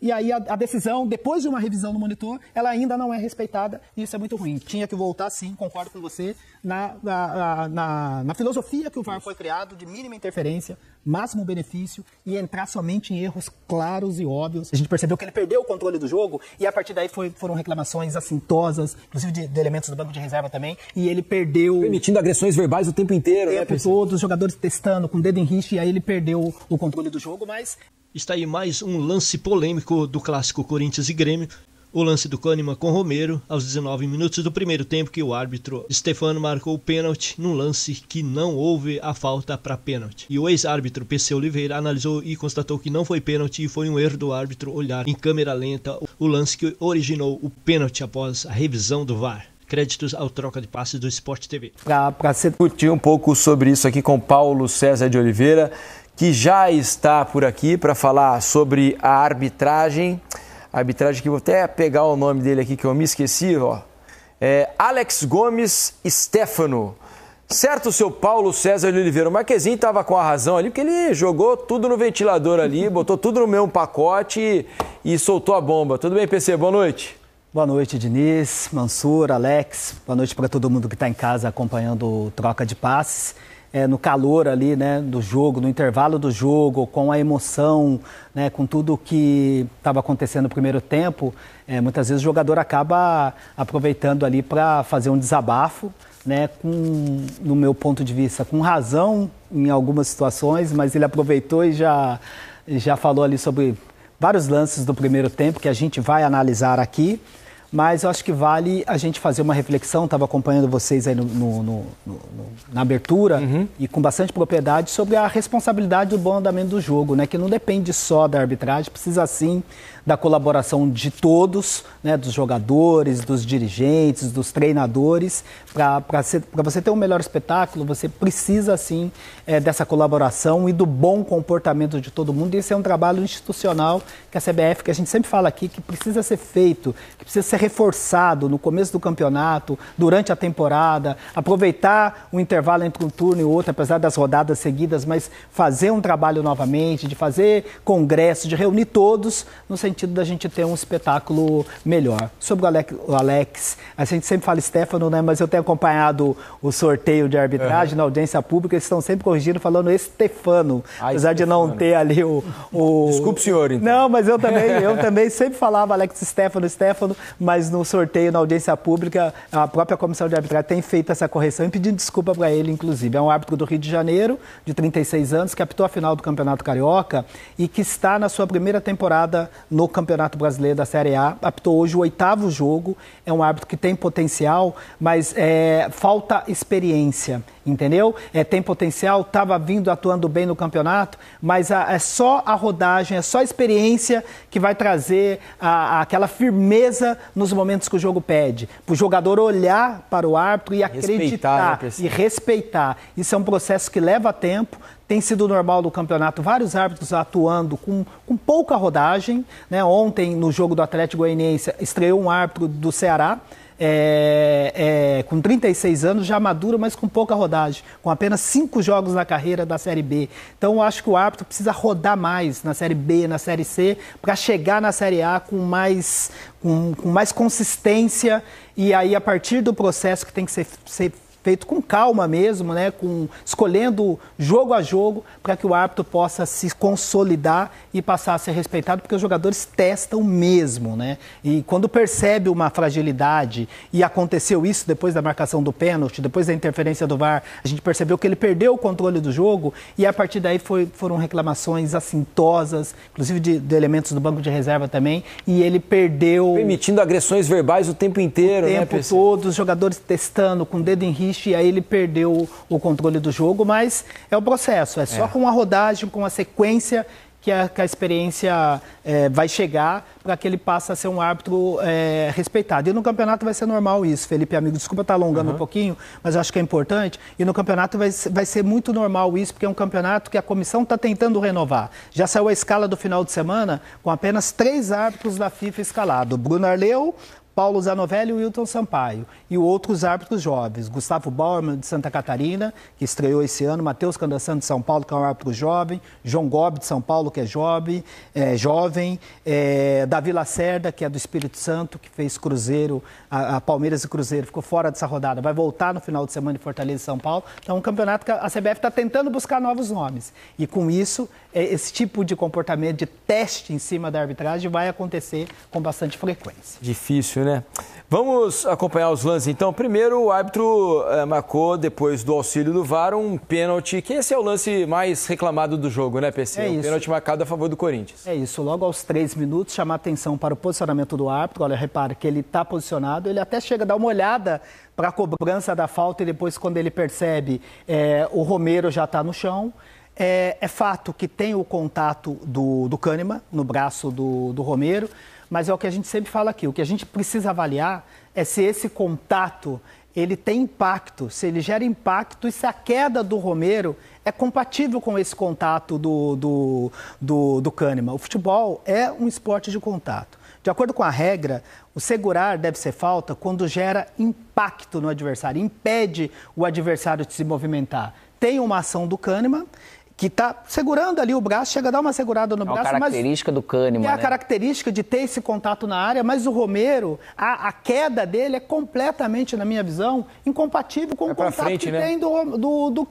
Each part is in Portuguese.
e aí a, a, decisão, depois de uma revisão no monitor, ela ainda não é respeitada e isso é muito ruim. Tinha que voltar, sim, concordo com você, na, na, na, na filosofia que o VAR foi criado de mínima interferência, máximo benefício e entrar somente em erros claros e óbvios. A gente percebeu que ele perdeu o controle do jogo e a partir daí foi, foram reclamações assintosas, inclusive de, de, elementos do banco de reserva também, e ele perdeu... Permitindo agressões verbais o tempo inteiro. O né, tempo né, todo, os jogadores testando com o dedo em rixe e aí ele perdeu o controle do jogo, mas Está aí mais um lance polêmico do clássico Corinthians e Grêmio. O lance do Kahneman com Romero aos 19 minutos do primeiro tempo que o árbitro Stefano marcou o pênalti num lance que não houve a falta para pênalti. E o ex-árbitro PC Oliveira analisou e constatou que não foi pênalti e foi um erro do árbitro olhar em câmera lenta o lance que originou o pênalti após a revisão do VAR. Créditos ao Troca de Passes do Esporte TV. Para discutir um pouco sobre isso aqui com Paulo César de Oliveira, que já está por aqui para falar sobre a arbitragem. arbitragem que vou até pegar o nome dele aqui que eu me esqueci, ó. É Alex Gomes Stefano. Certo, seu Paulo César de Oliveira. O Marquezinho estava com a razão ali, porque ele jogou tudo no ventilador ali, botou tudo no mesmo pacote e, e soltou a bomba. Tudo bem, PC? Boa noite. Boa noite, Diniz, Mansur, Alex. Boa noite para todo mundo que está em casa acompanhando o Troca de Passes é, no calor ali, né, do jogo, no intervalo do jogo, com a emoção, né, com tudo que estava acontecendo no primeiro tempo, é, muitas vezes o jogador acaba aproveitando ali para fazer um desabafo, né, com, no meu ponto de vista, com razão em algumas situações, mas ele aproveitou e já, já falou ali sobre vários lances do primeiro tempo que a gente vai analisar aqui mas eu acho que vale a gente fazer uma reflexão. Estava acompanhando vocês aí no, no, no, na abertura uhum. e com bastante propriedade sobre a responsabilidade do bom andamento do jogo, né? Que não depende só da arbitragem, precisa sim da colaboração de todos, né, dos jogadores, dos dirigentes, dos treinadores. Para você ter um melhor espetáculo, você precisa sim é, dessa colaboração e do bom comportamento de todo mundo. E esse é um trabalho institucional que a CBF, que a gente sempre fala aqui, que precisa ser feito, que precisa ser reforçado no começo do campeonato, durante a temporada, aproveitar o intervalo entre um turno e outro, apesar das rodadas seguidas, mas fazer um trabalho novamente, de fazer congresso, de reunir todos no sentido sentido da gente ter um espetáculo melhor. Sobre o Alex, o Alex a gente sempre fala Stefano, né? Mas eu tenho acompanhado o sorteio de arbitragem uhum. na audiência pública, eles estão sempre corrigindo, falando Stefano, Ai, apesar de não ter ali o, o... Desculpe, senhor, então. Não, mas eu também, eu também sempre falava Alex Stefano, Stefano, mas no sorteio na audiência pública, a própria comissão de arbitragem tem feito essa correção e pedindo desculpa para ele, inclusive. É um árbitro do Rio de Janeiro, de 36 anos, que apitou a final do Campeonato Carioca e que está na sua primeira temporada no Campeonato Brasileiro da Série A, apitou hoje o oitavo jogo. É um árbitro que tem potencial, mas é, falta experiência, entendeu? É, tem potencial, estava vindo atuando bem no campeonato, mas a, é só a rodagem, é só a experiência que vai trazer a, a, aquela firmeza nos momentos que o jogo pede. Para o jogador olhar para o árbitro e né, acreditar respeitar, e respeitar. Isso é um processo que leva tempo, tem sido normal no campeonato vários árbitros atuando com, com pouca rodagem. Né? Ontem, no jogo do Atlético Goianiense, estreou um árbitro do Ceará. É, é, com 36 anos, já maduro, mas com pouca rodagem, com apenas cinco jogos na carreira da Série B. Então, eu acho que o árbitro precisa rodar mais na Série B, na Série C, para chegar na Série A com mais, com, com mais consistência. E aí, a partir do processo que tem que ser, ser feito com calma mesmo, né? Com, escolhendo jogo a jogo para que o árbitro possa se consolidar e passar a ser respeitado, porque os jogadores testam mesmo, né? E quando percebe uma fragilidade e aconteceu isso depois da marcação do pênalti, depois da interferência do VAR, a gente percebeu que ele perdeu o controle do jogo e a partir daí foi, foram reclamações assintosas, inclusive de, de elementos do banco de reserva também, e ele perdeu permitindo agressões verbais o tempo inteiro, o né, tempo né, todo, os jogadores testando com o dedo em risco e aí ele perdeu o controle do jogo, mas é o processo, é só é. com a rodagem, com a sequência que a, que a, experiência é, vai chegar para que ele passe a ser um árbitro é, respeitado. E no campeonato vai ser normal isso, Felipe, amigo. Desculpa estar tá alongando uhum. um pouquinho, mas eu acho que é importante. E no campeonato vai, vai ser muito normal isso, porque é um campeonato que a comissão está tentando renovar. Já saiu a escala do final de semana com apenas três árbitros da FIFA escalado. Bruno Arleu, Paulo Zanovelli e Wilton Sampaio, e outros árbitros jovens, Gustavo Bauerman de Santa Catarina, que estreou esse ano, Matheus Candaçano de São Paulo, que é um árbitro jovem, João Gobi de São Paulo, que é jovem, é, jovem é, Davi Lacerda, que é do Espírito Santo, que fez Cruzeiro, a, a, Palmeiras e Cruzeiro, ficou fora dessa rodada, vai voltar no final de semana em Fortaleza e São Paulo. Então, um campeonato que a CBF está tentando buscar novos nomes. E com isso, é, esse tipo de comportamento, de teste em cima da arbitragem, vai acontecer com bastante frequência. Difícil, né? né? Vamos acompanhar os lances então. Primeiro, o árbitro eh, marcou, depois do auxílio do VAR, um pênalti, que esse é o lance mais reclamado do jogo, né, PC? É um isso. pênalti marcado a favor do Corinthians. É isso. Logo aos três minutos, chamar atenção para o posicionamento do árbitro. Olha, repare que ele está posicionado, ele até chega a dar uma olhada para a cobrança da falta e depois, quando ele percebe, é, o Romero já está no chão. É, é, fato que tem o contato do, do Kahneman no braço do, do Romero. Mas é o que a gente sempre fala aqui, o que a gente precisa avaliar é se esse contato ele tem impacto, se ele gera impacto e se a queda do Romero é compatível com esse contato do, do, do, do Kahneman. O futebol é um esporte de contato. De acordo com a regra, o segurar deve ser falta quando gera impacto no adversário, impede o adversário de se movimentar. Tem uma ação do Kahneman que está segurando ali o braço, chega a dar uma segurada no é braço. É a característica do Kahneman. É a né? característica de ter esse contato na área, mas o Romero, a, a queda dele é completamente, na minha visão, incompatível com é o contato frente, que né? tem do, do, do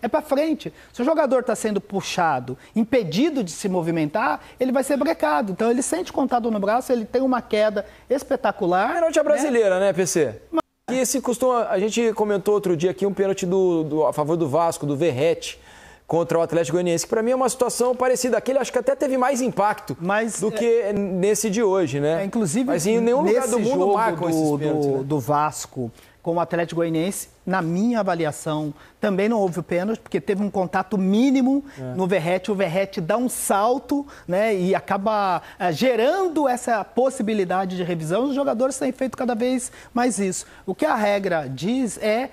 É para frente. Se o jogador está sendo puxado, impedido de se movimentar, ele vai ser brecado. Então ele sente contato no braço, ele tem uma queda espetacular. Pênalti é né? brasileira, né, né PC? Mas... E esse costuma, a gente comentou outro dia aqui um pênalti do, do, a favor do Vasco, do Verrete contra o Atlético Goianiense, que para mim é uma situação parecida. Aquele acho que até teve mais impacto Mas, do é, que é, nesse de hoje, né? É, inclusive, Mas em nenhum lugar do mundo marcam do, do, né? do Vasco com o Atlético Goianiense, na minha avaliação, também não houve o pênalti, porque teve um contato mínimo é. no Verrete. O Verrete dá um salto né, e acaba é, gerando essa possibilidade de revisão. Os jogadores têm feito cada vez mais isso. O que a regra diz é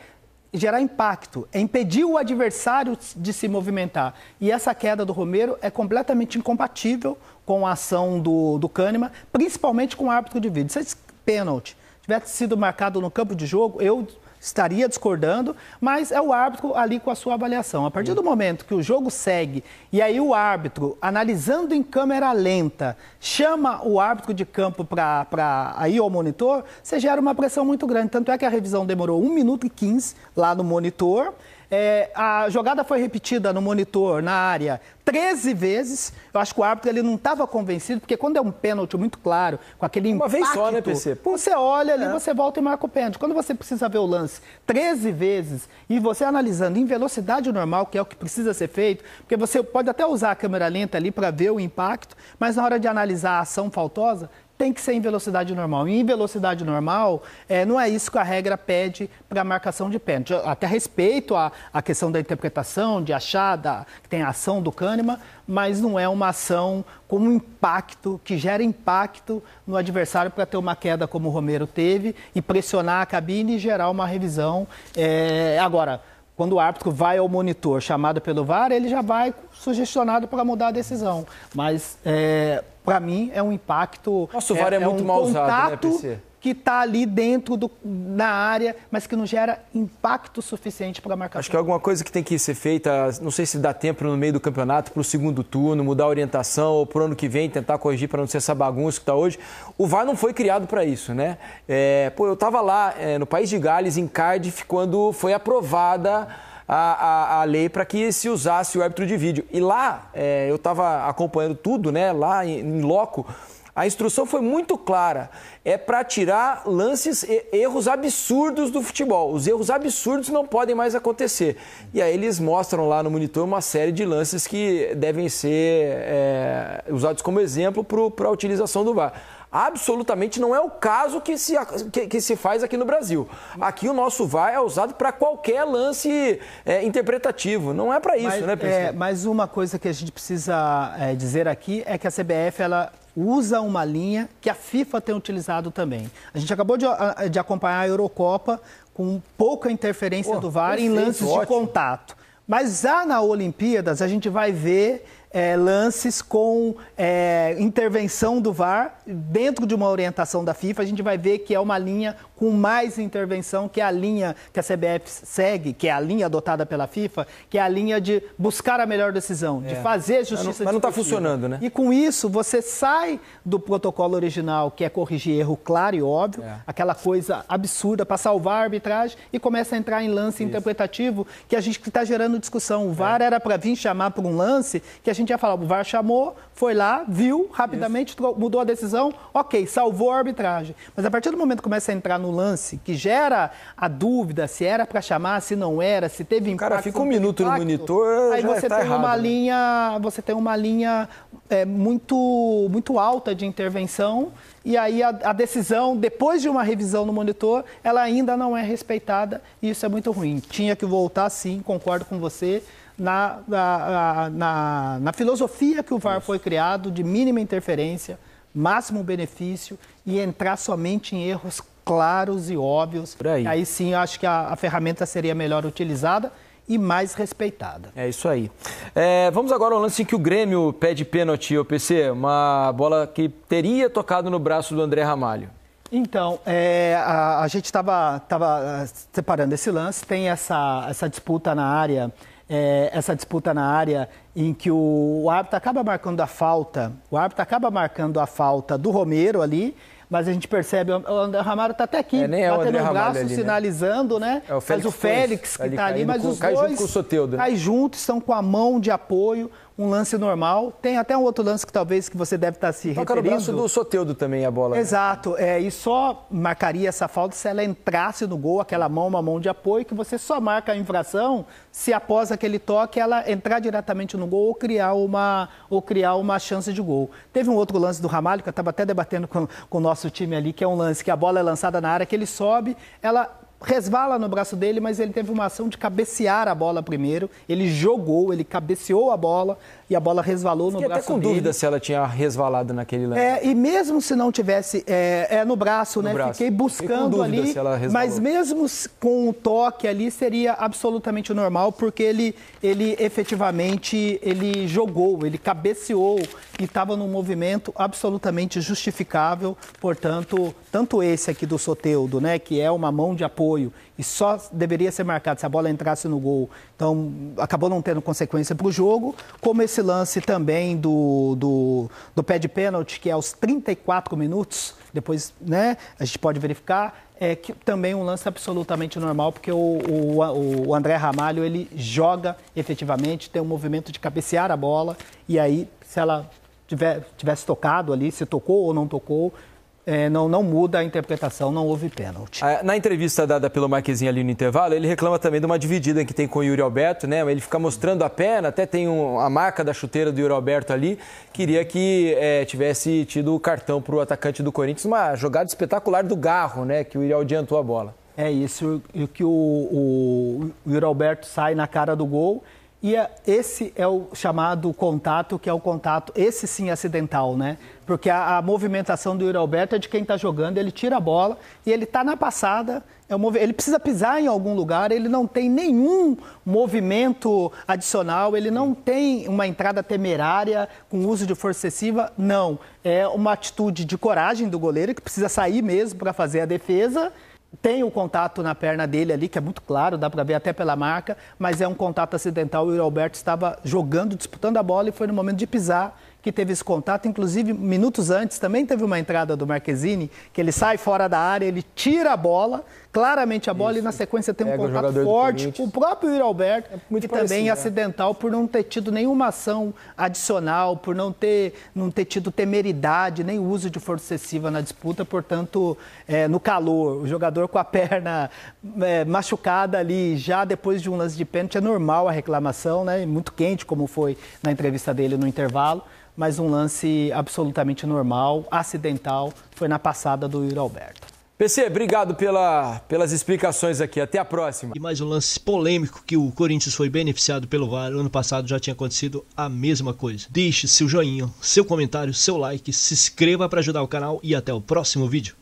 gerar impacto, é impedir o adversário de se movimentar. E essa queda do Romero é completamente incompatível com a ação do, do Kahneman, principalmente com o árbitro de vídeo. Se esse pênalti tivesse sido marcado no campo de jogo, eu estaria discordando, mas é o árbitro ali com a sua avaliação. A partir do momento que o jogo segue e aí o árbitro, analisando em câmera lenta, chama o árbitro de campo para ir ao monitor, você gera uma pressão muito grande. Tanto é que a revisão demorou 1 minuto e 15 lá no monitor. É, a jogada foi repetida no monitor, na área, 13 vezes. Eu acho que o árbitro ele não estava convencido, porque quando é um pênalti muito claro, com aquele Uma impacto... Uma vez só, né, PC? Pô. Você olha ali, é. você volta e marca o pênalti. Quando você precisa ver o lance 13 vezes e você analisando em velocidade normal, que é o que precisa ser feito, porque você pode até usar a câmera lenta ali para ver o impacto, mas na hora de analisar a ação faltosa, tem que ser em velocidade normal. E em velocidade normal, é, não é isso que a regra pede para a marcação de pênalti. Até respeito à, à questão da interpretação, de achar que tem a ação do Kahneman, mas não é uma ação com um impacto, que gera impacto no adversário para ter uma queda como o Romero teve e pressionar a cabine e gerar uma revisão. É, agora, quando o árbitro vai ao monitor chamado pelo VAR, ele já vai sugestionado para mudar a decisão. Mas, é, para mim, é um impacto. Nossa, o VAR é, é muito um mal usado, né, PC? que está ali dentro do, da área, mas que não gera impacto suficiente para a marcação. Acho que é alguma coisa que tem que ser feita, não sei se dá tempo no meio do campeonato, para o segundo turno, mudar a orientação, ou para o ano que vem tentar corrigir para não ser essa bagunça que está hoje. O VAR não foi criado para isso, né? É, pô, eu estava lá é, no País de Gales, em Cardiff, quando foi aprovada... A, a, a, lei para que se usasse o árbitro de vídeo. E lá, é, eu estava acompanhando tudo, né? Lá em, em loco, a instrução foi muito clara. É para tirar lances, erros absurdos do futebol. Os erros absurdos não podem mais acontecer. E aí eles mostram lá no monitor uma série de lances que devem ser é, usados como exemplo para a utilização do VAR. Absolutamente não é o caso que se, que, que se faz aqui no Brasil. Aqui o nosso VAR é usado para qualquer lance é, interpretativo. Não é para isso, mas, né, Pedro? É, mas uma coisa que a gente precisa é, dizer aqui é que a CBF ela usa uma linha que a FIFA tem utilizado também. A gente acabou de, de acompanhar a Eurocopa com pouca interferência oh, do VAR perfeito, em lances ótimo. de contato. Mas já na Olimpíadas a gente vai ver é, lances com é, intervenção do VAR dentro de uma orientação da FIFA. A gente vai ver que é uma linha com mais intervenção que a linha que a CBF segue, que é a linha adotada pela FIFA, que é a linha de buscar a melhor decisão, é. de fazer a justiça. Mas não está funcionando, né? E com isso, você sai do protocolo original, que é corrigir erro claro e óbvio, é. aquela coisa absurda para salvar a arbitragem, e começa a entrar em lance isso. interpretativo, que a gente está gerando discussão. O VAR é. era para vir chamar por um lance, que a gente ia falar, o VAR chamou, foi lá, viu, rapidamente isso. mudou a decisão, ok, salvou a arbitragem. Mas a partir do momento que começa a entrar no lance, que gera a dúvida se era para chamar, se não era, se teve impacto. O cara fica um minuto impacto, no monitor, aí você tá tem errado, uma né? linha, você tem uma linha é, muito muito alta de intervenção e aí a, a, decisão depois de uma revisão no monitor, ela ainda não é respeitada e isso é muito ruim. Tinha que voltar, sim, concordo com você. Na, na, na, na filosofia que o VAR isso. foi criado, de mínima interferência, máximo benefício e entrar somente em erros claros e óbvios. Por aí. aí sim, eu acho que a, a ferramenta seria melhor utilizada e mais respeitada. É isso aí. É, vamos agora ao lance em que o Grêmio pede pênalti, o PC, uma bola que teria tocado no braço do André Ramalho. Então, é, a, a, gente estava eh, separando esse lance, tem essa, essa disputa na área, é, essa disputa na área em que o, o árbitro acaba marcando a falta, o árbitro acaba marcando a falta do Romero ali, mas a gente percebe, o André Ramalho está até aqui, é, nem é o um braço, ali, né? sinalizando, né? É o Félix mas o Félix que está ali, tá mas com, os cai dois junto com o Soteldo, né? cai junto, estão com a mão de apoio, um lance normal. Tem até um outro lance que talvez que você deve estar tá se Toca referindo. Toca no braço do Soteudo também a bola. Né? Exato. É, e só marcaria essa falta se ela entrasse no gol, aquela mão, uma mão de apoio, que você só marca a infração se após aquele toque ela entrar diretamente no gol ou criar uma, ou criar uma chance de gol. Teve um outro lance do Ramalho, que eu estava até debatendo com, com o nosso nosso time ali, que é um lance que a bola é lançada na área, que ele sobe, ela resvala no braço dele, mas ele teve uma ação de cabecear a bola primeiro. Ele jogou, ele cabeceou a bola e a bola resvalou Fiquei no braço dele. até com dele. dúvida se ela tinha resvalado naquele lance. É, e mesmo se não tivesse é, é no braço, no né? Braço. Fiquei buscando Fiquei ali, mas mesmo com o toque ali seria absolutamente normal, porque ele, ele efetivamente ele jogou, ele cabeceou e estava num movimento absolutamente justificável. Portanto, tanto esse aqui do Soteudo, né, que é uma mão de apoio apoio e só deveria ser marcado se a bola entrasse no gol. Então, acabou não tendo consequência para o jogo, como esse lance também do, do, do pé de pênalti, que é aos 34 minutos, depois né, a gente pode verificar, é que, também um lance absolutamente normal, porque o, o, o André Ramalho ele joga efetivamente, tem um movimento de cabecear a bola, e aí, se ela tiver, tivesse tocado ali, se tocou ou não tocou, é, não, não muda a interpretação, não houve pênalti. Ah, na entrevista dada pelo Marquezinho ali no intervalo, ele reclama também de uma dividida que tem com o Yuri Alberto, né? Ele fica mostrando a perna, até tem um, a marca da chuteira do Yuri Alberto ali. Queria que é, tivesse tido o cartão para o atacante do Corinthians, uma jogada espetacular do Garro, né? Que o Yuri adiantou a bola. É isso, que o, o, o Yuri Alberto sai na cara do gol e a, é, esse é o chamado contato, que é o contato, esse sim acidental, né? Porque a, a movimentação do Yuri Alberto é de quem está jogando, ele tira a bola e ele está na passada, é um, ele precisa pisar em algum lugar, ele não tem nenhum movimento adicional, ele não tem uma entrada temerária com uso de força excessiva, não. É uma atitude de coragem do goleiro que precisa sair mesmo para fazer a defesa tem o um contato na perna dele ali, que é muito claro, dá para ver até pela marca, mas é um contato acidental e o Alberto estava jogando, disputando a bola e foi no momento de pisar que teve esse contato. Inclusive, minutos antes, também teve uma entrada do Marquezine, que ele sai fora da área, ele tira a bola, claramente a bola, Isso. e na sequência tem um Pega contato forte com o próprio Yuri Alberto, é que parecido, também é né? acidental por não ter tido nenhuma ação adicional, por não ter, não ter tido temeridade, nem uso de força excessiva na disputa, portanto, é, no calor, o jogador com a perna é, machucada ali, já depois de um lance de pênalti, é normal a reclamação, né? Muito quente, como foi na entrevista dele no intervalo mas um lance absolutamente normal, acidental, foi na passada do Yuri Alberto. PC, obrigado pela, pelas explicações aqui. Até a próxima. E mais um lance polêmico que o Corinthians foi beneficiado pelo VAR. Ano passado já tinha acontecido a mesma coisa. Deixe seu joinha, seu comentário, seu like, se inscreva para ajudar o canal e até o próximo vídeo.